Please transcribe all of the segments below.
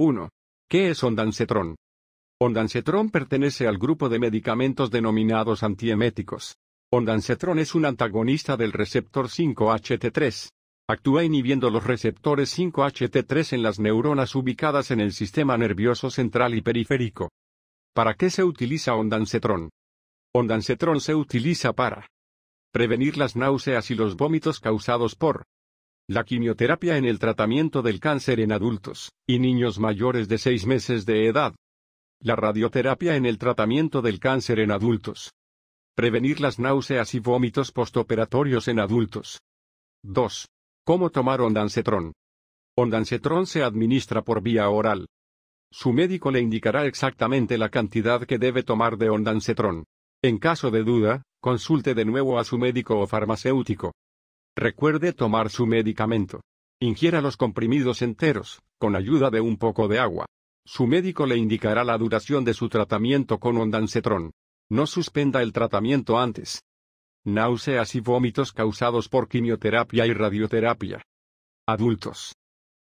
1. ¿Qué es ondansetron? Ondansetron pertenece al grupo de medicamentos denominados antieméticos. Ondansetron es un antagonista del receptor 5HT3. Actúa inhibiendo los receptores 5HT3 en las neuronas ubicadas en el sistema nervioso central y periférico. ¿Para qué se utiliza ondansetron? Ondansetron se utiliza para prevenir las náuseas y los vómitos causados por la quimioterapia en el tratamiento del cáncer en adultos y niños mayores de 6 meses de edad. La radioterapia en el tratamiento del cáncer en adultos. Prevenir las náuseas y vómitos postoperatorios en adultos. 2. ¿Cómo tomar ondansetron? Ondansetron se administra por vía oral. Su médico le indicará exactamente la cantidad que debe tomar de ondansetron. En caso de duda, consulte de nuevo a su médico o farmacéutico. Recuerde tomar su medicamento. Ingiera los comprimidos enteros, con ayuda de un poco de agua. Su médico le indicará la duración de su tratamiento con ondancetrón. No suspenda el tratamiento antes. Náuseas y vómitos causados por quimioterapia y radioterapia. Adultos.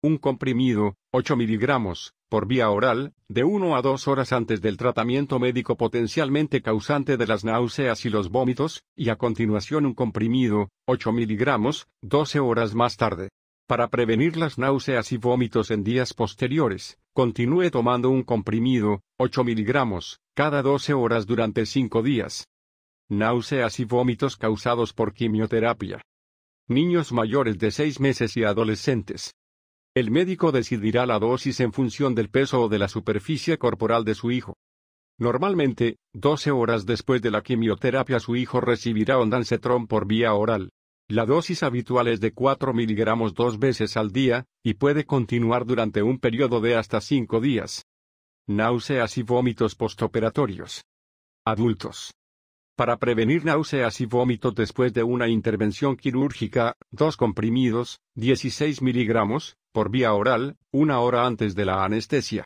Un comprimido, 8 miligramos, por vía oral, de 1 a 2 horas antes del tratamiento médico potencialmente causante de las náuseas y los vómitos, y a continuación un comprimido, 8 miligramos, 12 horas más tarde. Para prevenir las náuseas y vómitos en días posteriores, continúe tomando un comprimido, 8 miligramos, cada 12 horas durante 5 días. Náuseas y vómitos causados por quimioterapia. Niños mayores de 6 meses y adolescentes, el médico decidirá la dosis en función del peso o de la superficie corporal de su hijo. Normalmente, 12 horas después de la quimioterapia su hijo recibirá ondansetron por vía oral. La dosis habitual es de 4 miligramos dos veces al día, y puede continuar durante un periodo de hasta 5 días. Náuseas y vómitos postoperatorios. Adultos. Para prevenir náuseas y vómitos después de una intervención quirúrgica, dos comprimidos, 16 miligramos, por vía oral, una hora antes de la anestesia.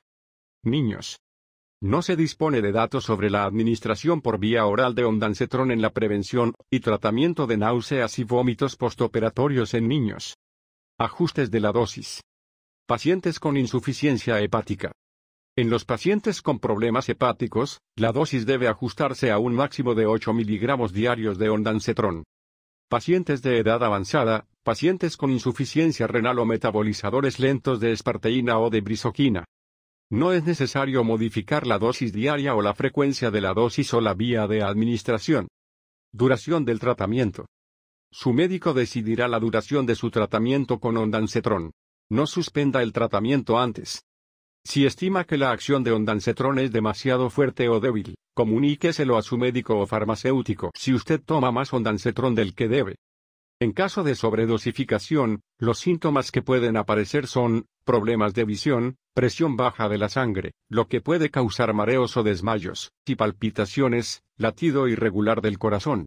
Niños. No se dispone de datos sobre la administración por vía oral de ondansetron en la prevención y tratamiento de náuseas y vómitos postoperatorios en niños. Ajustes de la dosis. Pacientes con insuficiencia hepática. En los pacientes con problemas hepáticos, la dosis debe ajustarse a un máximo de 8 miligramos diarios de ondansetron. Pacientes de edad avanzada, pacientes con insuficiencia renal o metabolizadores lentos de esparteína o de brisoquina. No es necesario modificar la dosis diaria o la frecuencia de la dosis o la vía de administración. Duración del tratamiento. Su médico decidirá la duración de su tratamiento con ondansetron. No suspenda el tratamiento antes. Si estima que la acción de ondansetron es demasiado fuerte o débil, comuníqueselo a su médico o farmacéutico si usted toma más ondansetron del que debe. En caso de sobredosificación, los síntomas que pueden aparecer son, problemas de visión, presión baja de la sangre, lo que puede causar mareos o desmayos, y palpitaciones, latido irregular del corazón.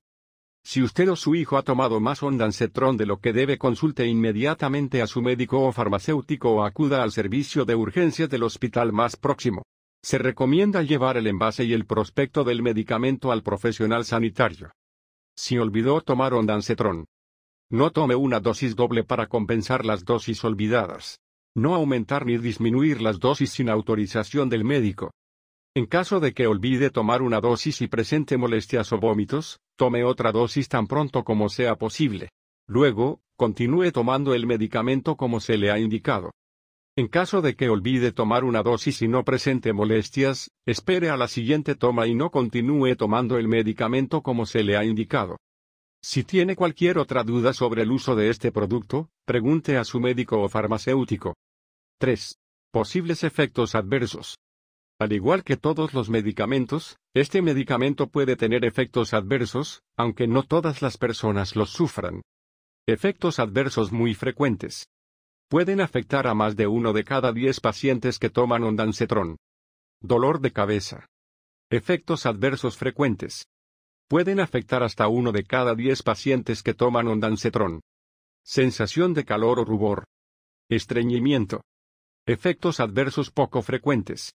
Si usted o su hijo ha tomado más ondansetron de lo que debe, consulte inmediatamente a su médico o farmacéutico o acuda al servicio de urgencias del hospital más próximo. Se recomienda llevar el envase y el prospecto del medicamento al profesional sanitario. Si olvidó tomar ondansetron, no tome una dosis doble para compensar las dosis olvidadas. No aumentar ni disminuir las dosis sin autorización del médico. En caso de que olvide tomar una dosis y presente molestias o vómitos, tome otra dosis tan pronto como sea posible. Luego, continúe tomando el medicamento como se le ha indicado. En caso de que olvide tomar una dosis y no presente molestias, espere a la siguiente toma y no continúe tomando el medicamento como se le ha indicado. Si tiene cualquier otra duda sobre el uso de este producto, pregunte a su médico o farmacéutico. 3. Posibles efectos adversos. Al igual que todos los medicamentos, este medicamento puede tener efectos adversos, aunque no todas las personas los sufran. Efectos adversos muy frecuentes. Pueden afectar a más de uno de cada diez pacientes que toman ondansetron. Dolor de cabeza. Efectos adversos frecuentes pueden afectar hasta uno de cada diez pacientes que toman ondansetron. Sensación de calor o rubor. Estreñimiento. Efectos adversos poco frecuentes.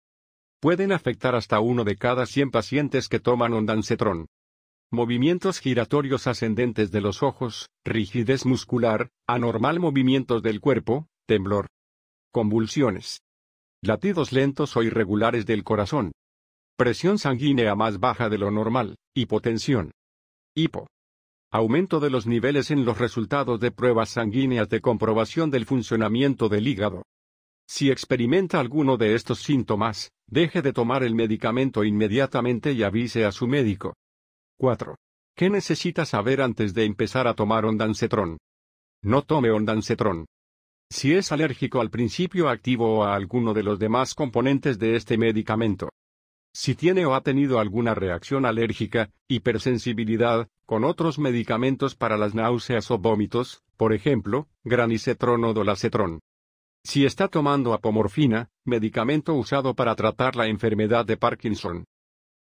Pueden afectar hasta uno de cada 100 pacientes que toman ondansetron. Movimientos giratorios ascendentes de los ojos, rigidez muscular, anormal movimientos del cuerpo, temblor. Convulsiones. Latidos lentos o irregulares del corazón. Presión sanguínea más baja de lo normal, hipotensión. Hipo. Aumento de los niveles en los resultados de pruebas sanguíneas de comprobación del funcionamiento del hígado. Si experimenta alguno de estos síntomas, deje de tomar el medicamento inmediatamente y avise a su médico. 4. ¿Qué necesita saber antes de empezar a tomar ondansetron? No tome ondansetron. Si es alérgico al principio activo o a alguno de los demás componentes de este medicamento, si tiene o ha tenido alguna reacción alérgica, hipersensibilidad, con otros medicamentos para las náuseas o vómitos, por ejemplo, granicetron o dolacetron. Si está tomando apomorfina, medicamento usado para tratar la enfermedad de Parkinson.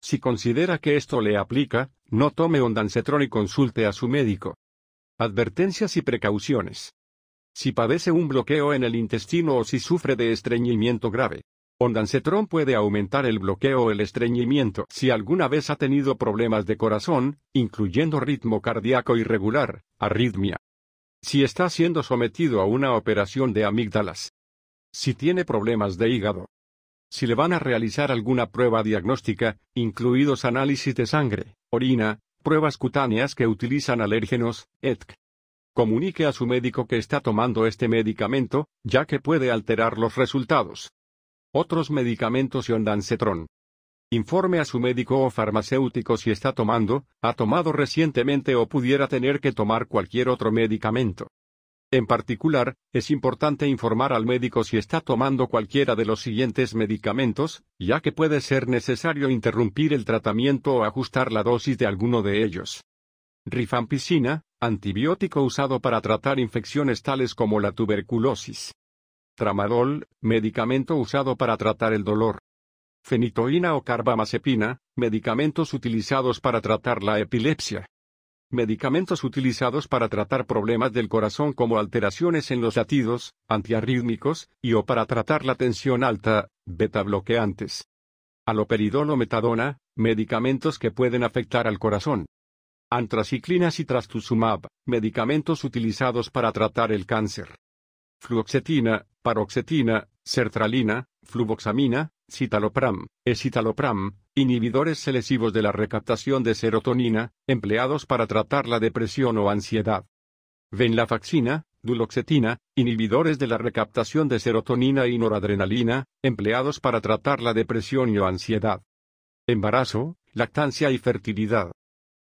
Si considera que esto le aplica, no tome ondancetron y consulte a su médico. Advertencias y precauciones. Si padece un bloqueo en el intestino o si sufre de estreñimiento grave. Ondansetron puede aumentar el bloqueo o el estreñimiento si alguna vez ha tenido problemas de corazón, incluyendo ritmo cardíaco irregular, arritmia. Si está siendo sometido a una operación de amígdalas. Si tiene problemas de hígado. Si le van a realizar alguna prueba diagnóstica, incluidos análisis de sangre, orina, pruebas cutáneas que utilizan alérgenos, etc. Comunique a su médico que está tomando este medicamento, ya que puede alterar los resultados otros medicamentos y ondansetron. Informe a su médico o farmacéutico si está tomando, ha tomado recientemente o pudiera tener que tomar cualquier otro medicamento. En particular, es importante informar al médico si está tomando cualquiera de los siguientes medicamentos, ya que puede ser necesario interrumpir el tratamiento o ajustar la dosis de alguno de ellos. Rifampicina, antibiótico usado para tratar infecciones tales como la tuberculosis tramadol, medicamento usado para tratar el dolor. Fenitoína o carbamazepina, medicamentos utilizados para tratar la epilepsia. Medicamentos utilizados para tratar problemas del corazón como alteraciones en los latidos, antiarrítmicos, y o para tratar la tensión alta, beta bloqueantes. Aloperidol o metadona, medicamentos que pueden afectar al corazón. Antraciclinas y trastuzumab, medicamentos utilizados para tratar el cáncer fluoxetina, paroxetina, sertralina, fluvoxamina, citalopram, escitalopram, inhibidores selectivos de la recaptación de serotonina, empleados para tratar la depresión o ansiedad. Venlafaxina, duloxetina, inhibidores de la recaptación de serotonina y noradrenalina, empleados para tratar la depresión y o ansiedad. Embarazo, lactancia y fertilidad.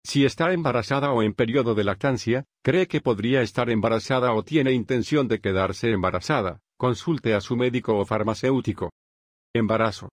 Si está embarazada o en periodo de lactancia, cree que podría estar embarazada o tiene intención de quedarse embarazada, consulte a su médico o farmacéutico. Embarazo.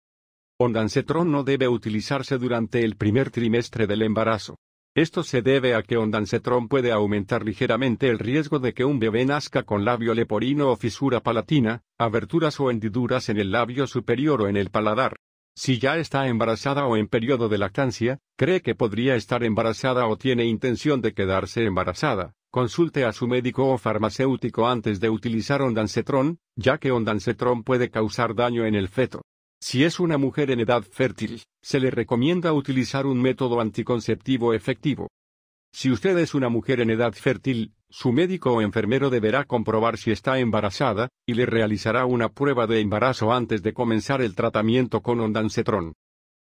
Ondansetron no debe utilizarse durante el primer trimestre del embarazo. Esto se debe a que ondansetron puede aumentar ligeramente el riesgo de que un bebé nazca con labio leporino o fisura palatina, aberturas o hendiduras en el labio superior o en el paladar. Si ya está embarazada o en periodo de lactancia, cree que podría estar embarazada o tiene intención de quedarse embarazada, consulte a su médico o farmacéutico antes de utilizar ondansetron, ya que ondansetron puede causar daño en el feto. Si es una mujer en edad fértil, se le recomienda utilizar un método anticonceptivo efectivo. Si usted es una mujer en edad fértil, su médico o enfermero deberá comprobar si está embarazada, y le realizará una prueba de embarazo antes de comenzar el tratamiento con ondansetron.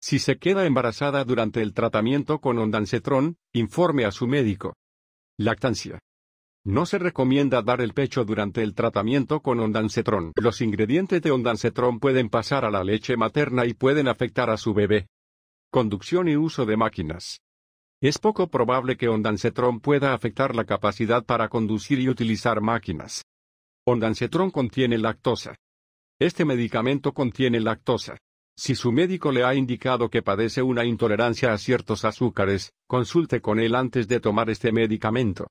Si se queda embarazada durante el tratamiento con ondansetron, informe a su médico. Lactancia. No se recomienda dar el pecho durante el tratamiento con ondansetron. Los ingredientes de ondansetron pueden pasar a la leche materna y pueden afectar a su bebé. Conducción y uso de máquinas. Es poco probable que Ondansetron pueda afectar la capacidad para conducir y utilizar máquinas. Ondansetron contiene lactosa. Este medicamento contiene lactosa. Si su médico le ha indicado que padece una intolerancia a ciertos azúcares, consulte con él antes de tomar este medicamento.